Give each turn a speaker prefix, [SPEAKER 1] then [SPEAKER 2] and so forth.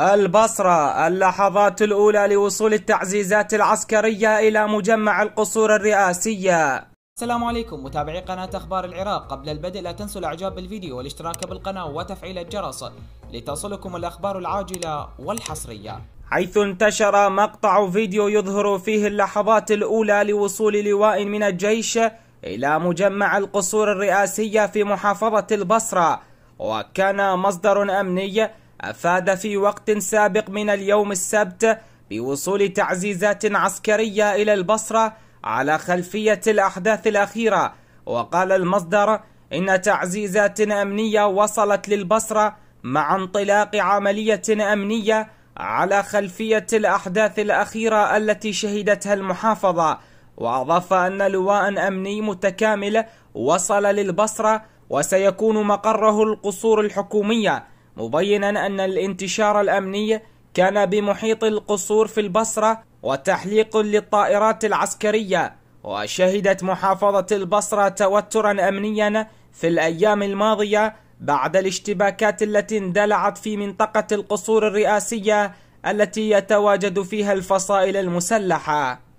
[SPEAKER 1] البصرة اللحظات الأولى لوصول التعزيزات العسكرية إلى مجمع القصور الرئاسية السلام عليكم متابعي قناة أخبار العراق قبل البدء لا تنسوا الإعجاب بالفيديو والاشتراك بالقناة وتفعيل الجرس لتصلكم الأخبار العاجلة والحصرية حيث انتشر مقطع فيديو يظهر فيه اللحظات الأولى لوصول لواء من الجيش إلى مجمع القصور الرئاسية في محافظة البصرة وكان مصدر أمني أفاد في وقت سابق من اليوم السبت بوصول تعزيزات عسكرية إلى البصرة على خلفية الأحداث الأخيرة وقال المصدر إن تعزيزات أمنية وصلت للبصرة مع انطلاق عملية أمنية على خلفية الأحداث الأخيرة التي شهدتها المحافظة وأضاف أن لواء أمني متكامل وصل للبصرة وسيكون مقره القصور الحكومية مبينا أن الانتشار الأمني كان بمحيط القصور في البصرة وتحليق للطائرات العسكرية وشهدت محافظة البصرة توترا أمنيا في الأيام الماضية بعد الاشتباكات التي اندلعت في منطقة القصور الرئاسية التي يتواجد فيها الفصائل المسلحة